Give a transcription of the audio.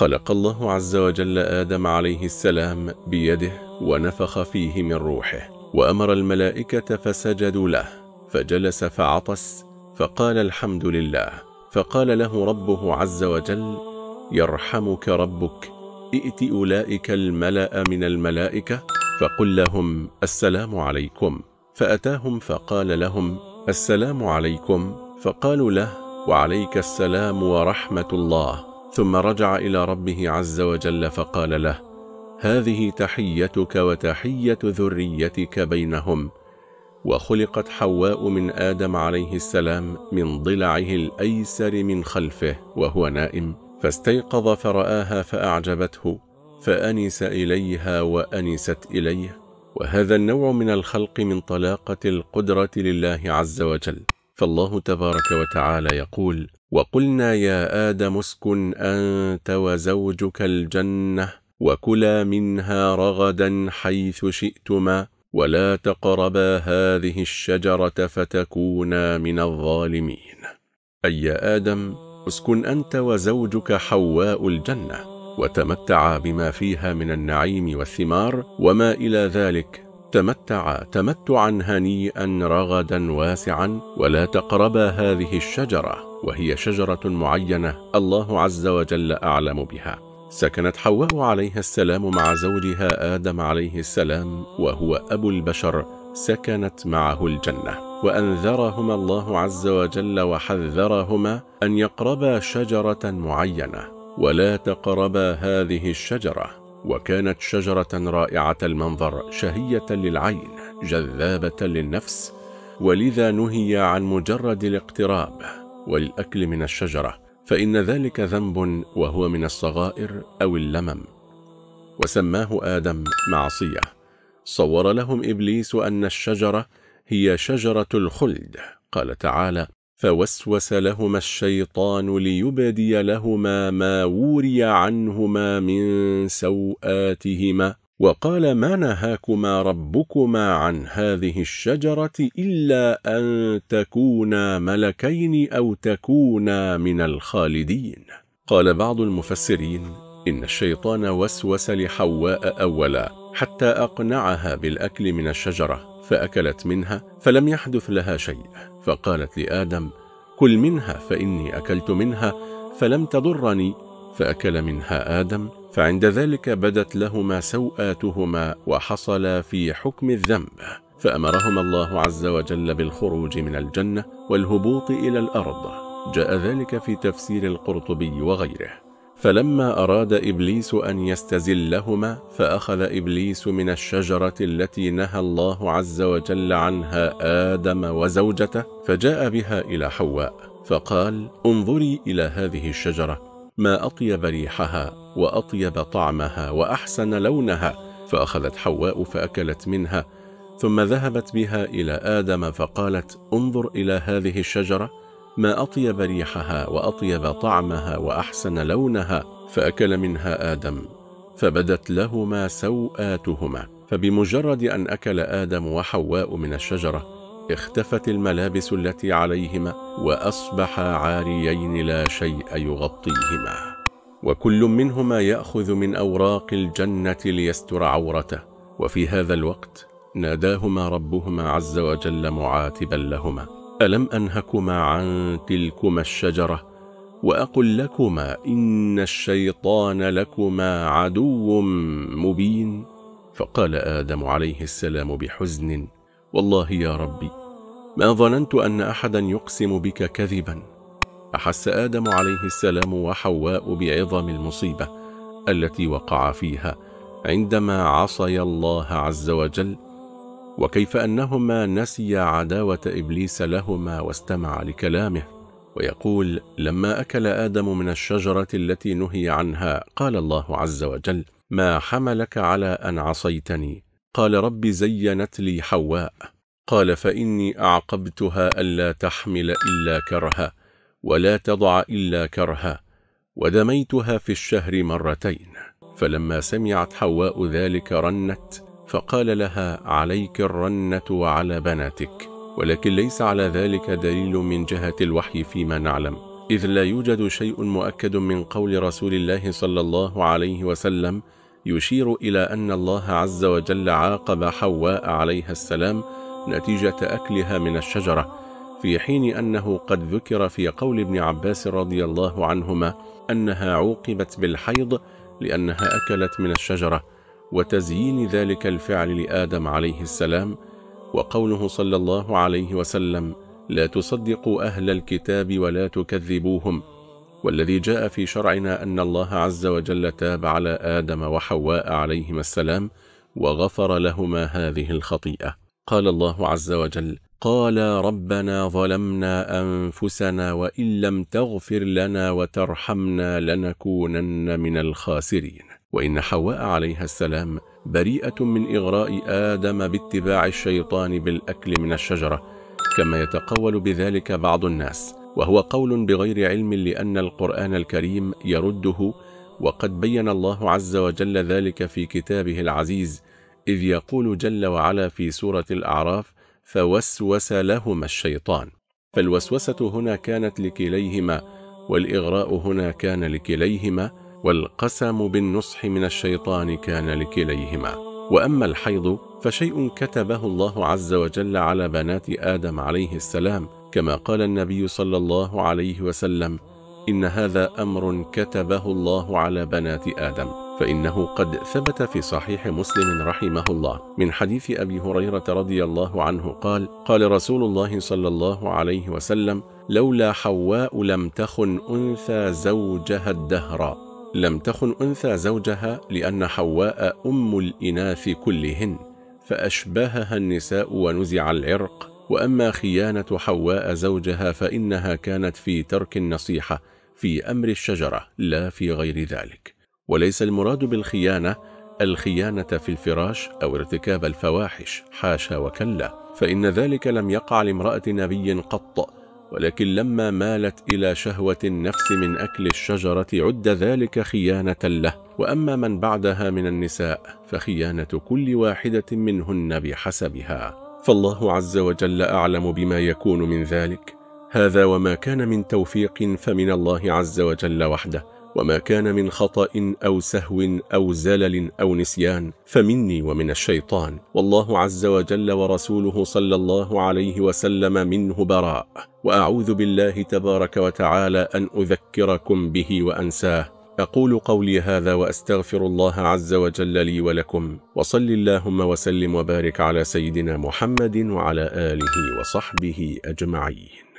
خلق الله عز وجل آدم عليه السلام بيده ونفخ فيه من روحه وأمر الملائكة فسجدوا له فجلس فعطس فقال الحمد لله فقال له ربه عز وجل يرحمك ربك ائت أولئك الملأ من الملائكة فقل لهم السلام عليكم فأتاهم فقال لهم السلام عليكم فقالوا له وعليك السلام ورحمة الله ثم رجع إلى ربه عز وجل فقال له هذه تحيتك وتحية ذريتك بينهم وخلقت حواء من آدم عليه السلام من ضلعه الأيسر من خلفه وهو نائم فاستيقظ فرآها فأعجبته فأنس إليها وأنست إليه وهذا النوع من الخلق من طلاقة القدرة لله عز وجل فالله تبارك وتعالى يقول وقلنا يا آدم اسكن أنت وزوجك الجنة وكلا منها رغدا حيث شئتما ولا تقربا هذه الشجرة فتكونا من الظالمين أي يا آدم اسكن أنت وزوجك حواء الجنة وتمتعا بما فيها من النعيم والثمار وما إلى ذلك تمتعا تمتعا هنيئا رغدا واسعا ولا تقربا هذه الشجرة وهي شجرة معينة الله عز وجل أعلم بها سكنت حواء عليها السلام مع زوجها آدم عليه السلام وهو أبو البشر سكنت معه الجنة وأنذرهما الله عز وجل وحذرهما أن يقربا شجرة معينة ولا تقربا هذه الشجرة وكانت شجرة رائعة المنظر شهية للعين جذابة للنفس ولذا نهي عن مجرد الاقتراب والأكل من الشجرة فإن ذلك ذنب وهو من الصغائر أو اللمم وسماه آدم معصية صور لهم إبليس أن الشجرة هي شجرة الخلد قال تعالى فوسوس لهما الشيطان ليبدي لهما ما وري عنهما من سوآتهما وقال ما نهاكما ربكما عن هذه الشجرة إلا أن تكونا ملكين أو تكونا من الخالدين قال بعض المفسرين إن الشيطان وسوس لحواء أولا حتى أقنعها بالأكل من الشجرة فأكلت منها فلم يحدث لها شيء فقالت لآدم كل منها فإني أكلت منها فلم تضرني فأكل منها آدم فعند ذلك بدت لهما سوآتهما وحصلا في حكم الذنب فأمرهما الله عز وجل بالخروج من الجنة والهبوط إلى الأرض جاء ذلك في تفسير القرطبي وغيره فلما أراد إبليس أن يستزلهما فأخذ إبليس من الشجرة التي نهى الله عز وجل عنها آدم وزوجته فجاء بها إلى حواء فقال انظري إلى هذه الشجرة ما أطيب ريحها وأطيب طعمها وأحسن لونها فأخذت حواء فأكلت منها ثم ذهبت بها إلى آدم فقالت انظر إلى هذه الشجرة ما أطيب ريحها وأطيب طعمها وأحسن لونها فأكل منها آدم فبدت لهما سوآتهما فبمجرد أن أكل آدم وحواء من الشجرة اختفت الملابس التي عليهما وأصبحا عاريين لا شيء يغطيهما وكل منهما يأخذ من أوراق الجنة ليستر عورته وفي هذا الوقت ناداهما ربهما عز وجل معاتبا لهما ألم أنهكما عن تلكما الشجرة وأقل لكما إن الشيطان لكما عدو مبين فقال آدم عليه السلام بحزن والله يا ربي ما ظننت أن أحدا يقسم بك كذبا أحس آدم عليه السلام وحواء بعظم المصيبة التي وقع فيها عندما عصي الله عز وجل وكيف أنهما نسيا عداوة إبليس لهما واستمع لكلامه ويقول لما أكل آدم من الشجرة التي نهي عنها قال الله عز وجل ما حملك على أن عصيتني قال رب زينت لي حواء قال فإني أعقبتها ألا تحمل إلا كرها ولا تضع إلا كرها ودميتها في الشهر مرتين فلما سمعت حواء ذلك رنت فقال لها عليك الرنة وعلى بناتك ولكن ليس على ذلك دليل من جهة الوحي فيما نعلم إذ لا يوجد شيء مؤكد من قول رسول الله صلى الله عليه وسلم يشير إلى أن الله عز وجل عاقب حواء عليها السلام نتيجة أكلها من الشجرة في حين أنه قد ذكر في قول ابن عباس رضي الله عنهما أنها عوقبت بالحيض لأنها أكلت من الشجرة وتزيين ذلك الفعل لآدم عليه السلام وقوله صلى الله عليه وسلم لا تصدقوا أهل الكتاب ولا تكذبوهم والذي جاء في شرعنا أن الله عز وجل تاب على آدم وحواء عليهما السلام وغفر لهما هذه الخطيئة قال الله عز وجل قال ربنا ظلمنا أنفسنا وإن لم تغفر لنا وترحمنا لنكونن من الخاسرين وإن حواء عليها السلام بريئة من إغراء آدم باتباع الشيطان بالأكل من الشجرة كما يتقول بذلك بعض الناس وهو قول بغير علم لأن القرآن الكريم يرده وقد بين الله عز وجل ذلك في كتابه العزيز إذ يقول جل وعلا في سورة الأعراف فوسوس لهما الشيطان فالوسوسة هنا كانت لكليهما والإغراء هنا كان لكليهما والقسم بالنصح من الشيطان كان لكليهما وأما الحيض فشيء كتبه الله عز وجل على بنات آدم عليه السلام كما قال النبي صلى الله عليه وسلم إن هذا أمر كتبه الله على بنات آدم فإنه قد ثبت في صحيح مسلم رحمه الله من حديث أبي هريرة رضي الله عنه قال قال رسول الله صلى الله عليه وسلم لولا حواء لم تخن أنثى زوجها الدهر لم تخن أنثى زوجها لأن حواء أم الإناث كلهن فأشبهها النساء ونزع العرق وأما خيانة حواء زوجها فإنها كانت في ترك النصيحة في أمر الشجرة لا في غير ذلك وليس المراد بالخيانة الخيانة في الفراش أو ارتكاب الفواحش حاشا وكلا فإن ذلك لم يقع لامرأة نبي قط ولكن لما مالت إلى شهوة النفس من أكل الشجرة عد ذلك خيانة له وأما من بعدها من النساء فخيانة كل واحدة منهن بحسبها فالله عز وجل أعلم بما يكون من ذلك هذا وما كان من توفيق فمن الله عز وجل وحده وما كان من خطأ أو سهو أو زلل أو نسيان فمني ومن الشيطان والله عز وجل ورسوله صلى الله عليه وسلم منه براء وأعوذ بالله تبارك وتعالى أن أذكركم به وأنساه أقول قولي هذا وأستغفر الله عز وجل لي ولكم وصل اللهم وسلم وبارك على سيدنا محمد وعلى آله وصحبه أجمعين